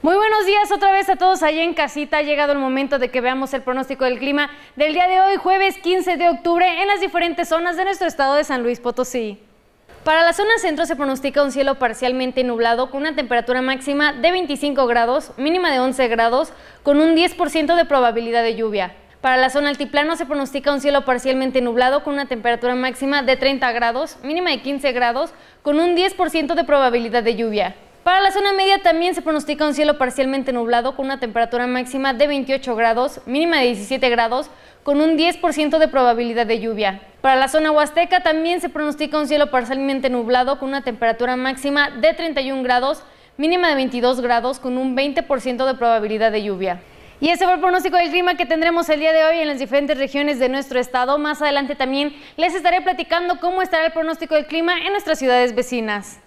Muy buenos días otra vez a todos allá en casita. Ha llegado el momento de que veamos el pronóstico del clima del día de hoy, jueves 15 de octubre, en las diferentes zonas de nuestro estado de San Luis Potosí. Para la zona centro se pronostica un cielo parcialmente nublado con una temperatura máxima de 25 grados, mínima de 11 grados, con un 10% de probabilidad de lluvia. Para la zona altiplano se pronostica un cielo parcialmente nublado con una temperatura máxima de 30 grados, mínima de 15 grados, con un 10% de probabilidad de lluvia. Para la zona media también se pronostica un cielo parcialmente nublado con una temperatura máxima de 28 grados, mínima de 17 grados, con un 10% de probabilidad de lluvia. Para la zona huasteca también se pronostica un cielo parcialmente nublado con una temperatura máxima de 31 grados, mínima de 22 grados, con un 20% de probabilidad de lluvia. Y ese fue el pronóstico del clima que tendremos el día de hoy en las diferentes regiones de nuestro estado. Más adelante también les estaré platicando cómo estará el pronóstico del clima en nuestras ciudades vecinas.